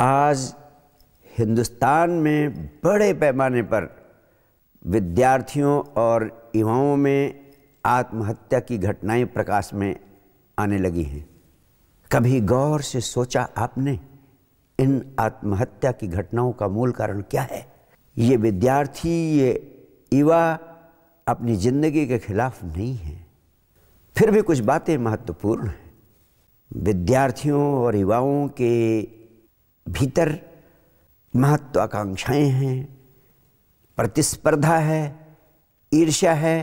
आज हिंदुस्तान में बड़े पैमाने पर विद्यार्थियों और युवाओं में आत्महत्या की घटनाएं प्रकाश में आने लगी हैं कभी गौर से सोचा आपने इन आत्महत्या की घटनाओं का मूल कारण क्या है ये विद्यार्थी ये युवा अपनी ज़िंदगी के खिलाफ नहीं है फिर भी कुछ बातें महत्वपूर्ण हैं विद्यार्थियों और युवाओं के भीतर महत्वाकांक्षाएं हैं प्रतिस्पर्धा है ईर्ष्या है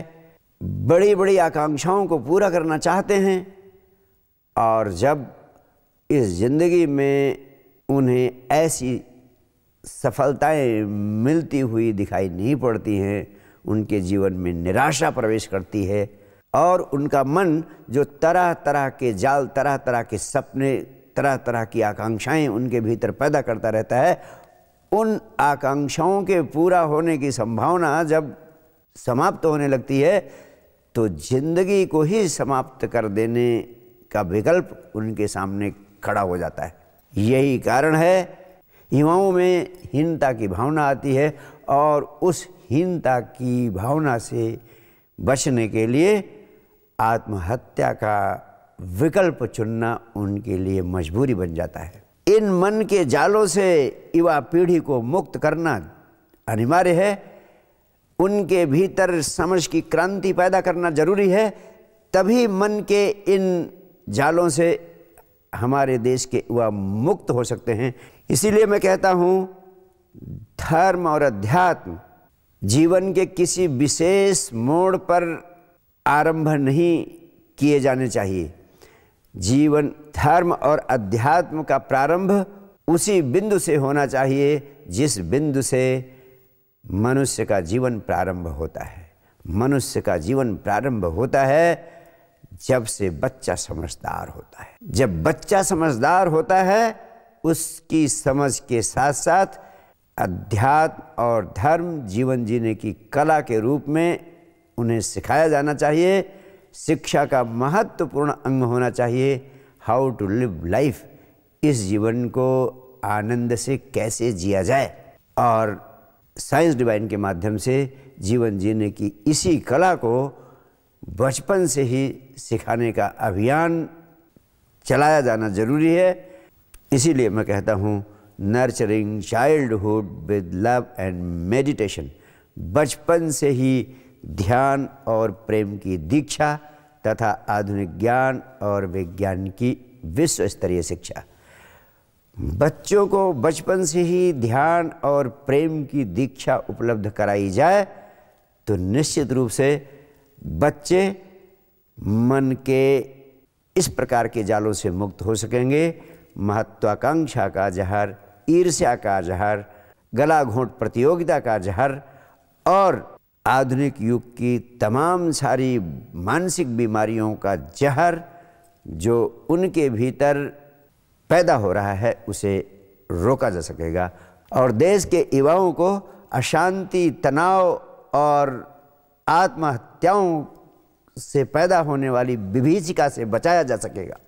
बड़ी बड़ी आकांक्षाओं को पूरा करना चाहते हैं और जब इस ज़िंदगी में उन्हें ऐसी सफलताएं मिलती हुई दिखाई नहीं पड़ती हैं उनके जीवन में निराशा प्रवेश करती है और उनका मन जो तरह तरह के जाल तरह तरह के सपने तरह तरह की आकांक्षाएं उनके भीतर पैदा करता रहता है उन आकांक्षाओं के पूरा होने की संभावना जब समाप्त होने लगती है तो जिंदगी को ही समाप्त कर देने का विकल्प उनके सामने खड़ा हो जाता है यही कारण है युवाओं में हीनता की भावना आती है और उस हीनता की भावना से बचने के लिए आत्महत्या का विकल्प चुनना उनके लिए मजबूरी बन जाता है इन मन के जालों से युवा पीढ़ी को मुक्त करना अनिवार्य है उनके भीतर समझ की क्रांति पैदा करना जरूरी है तभी मन के इन जालों से हमारे देश के युवा मुक्त हो सकते हैं इसीलिए मैं कहता हूँ धर्म और अध्यात्म जीवन के किसी विशेष मोड़ पर आरंभ नहीं किए जाने चाहिए जीवन धर्म और अध्यात्म का प्रारंभ उसी बिंदु से होना चाहिए जिस बिंदु से मनुष्य का जीवन प्रारंभ होता है मनुष्य का जीवन प्रारंभ होता है जब से बच्चा समझदार होता है जब बच्चा समझदार होता है उसकी समझ के साथ साथ अध्यात्म और धर्म जीवन जीने की कला के रूप में उन्हें सिखाया जाना चाहिए शिक्षा का महत्वपूर्ण अंग होना चाहिए हाउ टू लिव लाइफ इस जीवन को आनंद से कैसे जिया जाए और साइंस डिवाइन के माध्यम से जीवन जीने की इसी कला को बचपन से ही सिखाने का अभियान चलाया जाना ज़रूरी है इसीलिए मैं कहता हूँ nurturing childhood with love and meditation बचपन से ही ध्यान और प्रेम की दीक्षा तथा आधुनिक ज्ञान और विज्ञान की विश्व स्तरीय शिक्षा बच्चों को बचपन से ही ध्यान और प्रेम की दीक्षा उपलब्ध कराई जाए तो निश्चित रूप से बच्चे मन के इस प्रकार के जालों से मुक्त हो सकेंगे महत्वाकांक्षा का जहर ईर्ष्या का जहर गला घोंट प्रतियोगिता का जहर और आधुनिक युग की तमाम सारी मानसिक बीमारियों का जहर जो उनके भीतर पैदा हो रहा है उसे रोका जा सकेगा और देश के युवाओं को अशांति तनाव और आत्महत्याओं से पैदा होने वाली विभीषिका से बचाया जा सकेगा